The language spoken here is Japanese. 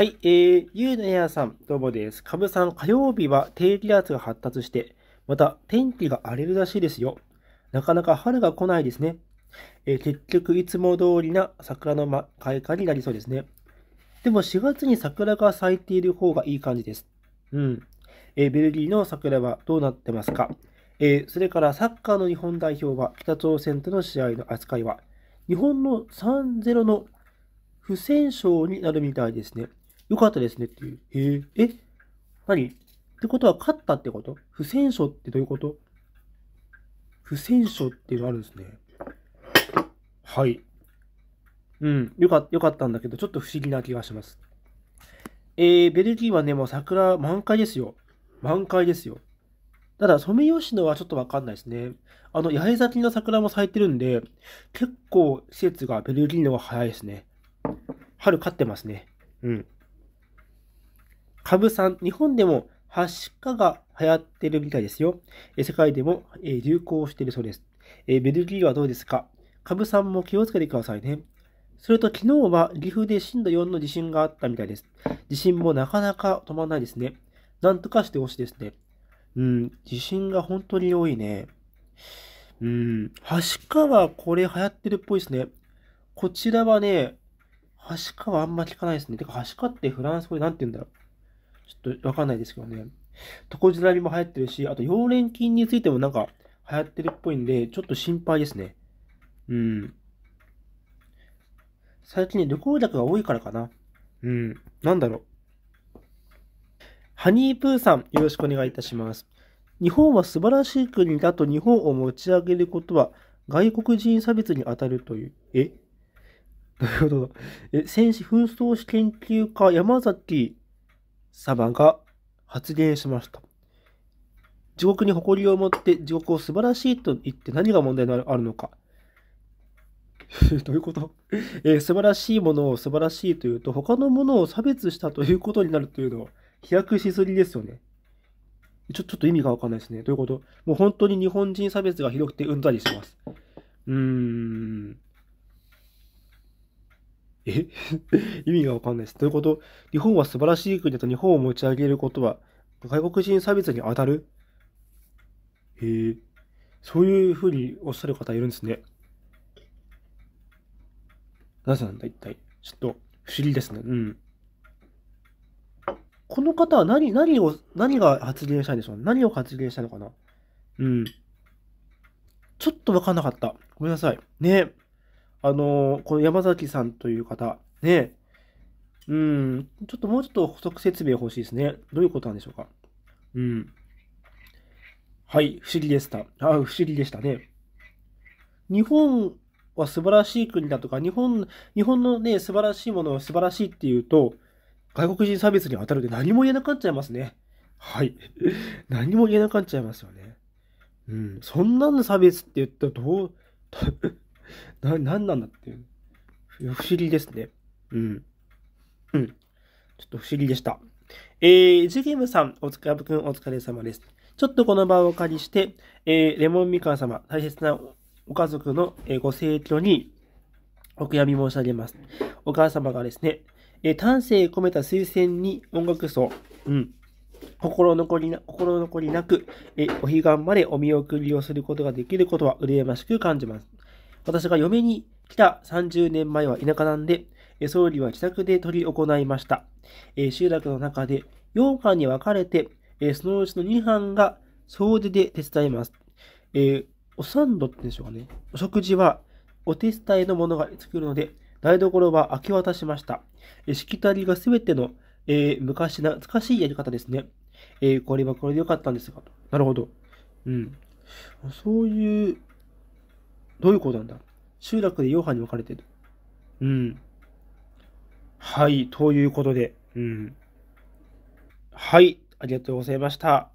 はい、えー、ゆうのやアさん、どうもです。かぶさん、火曜日は低気圧が発達して、また天気が荒れるらしいですよ。なかなか春が来ないですね。えー、結局、いつも通りな桜の、ま、開花になりそうですね。でも、4月に桜が咲いている方がいい感じです。うん。えー、ベルギーの桜はどうなってますかえー、それからサッカーの日本代表は北朝鮮との試合の扱いは、日本の3-0の不戦勝になるみたいですね。よかったですねっていう。へえ。え何ってことは勝ったってこと不戦勝ってどういうこと不戦勝っていうのあるんですね。はい。うん。よか、よかったんだけど、ちょっと不思議な気がします。えー、ベルギーはね、もう桜満開ですよ。満開ですよ。ただ、ソメイヨシノはちょっとわかんないですね。あの、八重咲きの桜も咲いてるんで、結構季節がベルギーの方が早いですね。春勝ってますね。うん。さん、日本でもハシカが流行ってるみたいですよ。え世界でも、え流行してるそうです。えベルギーはどうですかさんも気をつけてくださいね。それと昨日は岐阜で震度4の地震があったみたいです。地震もなかなか止まらないですね。なんとかしてほしいですね。うん、地震が本当に多いね。うん、はしかはこれ流行ってるっぽいですね。こちらはね、はしかはあんま聞かないですね。てか、はしかってフランス語で何て言うんだろう。ちょっとわかんないですけどね。床コらりも流行ってるし、あと、溶連菌についてもなんか流行ってるっぽいんで、ちょっと心配ですね。うん。最近ね、旅行客が多いからかな。うん。なんだろう。ハニープーさん、よろしくお願いいたします。日本は素晴らしい国だと日本を持ち上げることは外国人差別に当たるという。えなるほど。え、戦士紛争史研究家山崎様が発言しました。地獄に誇りを持って地獄を素晴らしいと言って何が問題にあるのか。どういうこと、えー、素晴らしいものを素晴らしいというと、他のものを差別したということになるというのは、飛躍しすぎですよね。ちょ、ちょっと意味がわかんないですね。ということもう本当に日本人差別がひどくてうんざりします。うーん。え 意味がわかんないです。ということ日本は素晴らしい国だと日本を持ち上げることは、外国人差別に当たるへえ、そういうふうにおっしゃる方いるんですね。なぜなんだ、一体。ちょっと、不思議ですね。うん。この方は何、何を、何が発言したんでしょう何を発言したのかなうん。ちょっとわかんなかった。ごめんなさい。ねあの、この山崎さんという方、ね、うん、ちょっともうちょっと補足説明欲しいですね。どういうことなんでしょうか。うん。はい、不思議でした。あ不思議でしたね。日本は素晴らしい国だとか、日本、日本のね、素晴らしいものを素晴らしいっていうと、外国人差別に当たるって何も言えなくなっちゃいますね。はい。何も言えなくなっちゃいますよね。うん。そんなの差別って言ったらどう、な、なんなんだっていう。不思議ですね。うん。うん。ちょっと不思議でした。えー、ジゲムさん、おつかぶお疲れ様です。ちょっとこの場をお借りして、えー、レモンみかん様、大切なお家族のご成長にお悔やみ申し上げます。お母様がですね、えー、丹精込めた推薦に音楽奏、うん、心残りな、心残りなく、えー、お彼岸までお見送りをすることができることは羨ましく感じます。私が嫁に来た30年前は田舎なんで、総理は自宅で執り行いました。集落の中で4班に分かれて、そのうちの2班が総出で手伝います。お三度ってんでしょうかね。お食事はお手伝いの者が作るので、台所は明け渡しました。しきたりがすべての、えー、昔懐かしいやり方ですね。えー、これはこれでよかったんですが。なるほど。うん。そういうどういうことなんだ集落で4波に分かれてる。うん。はい、ということで。うん。はい、ありがとうございました。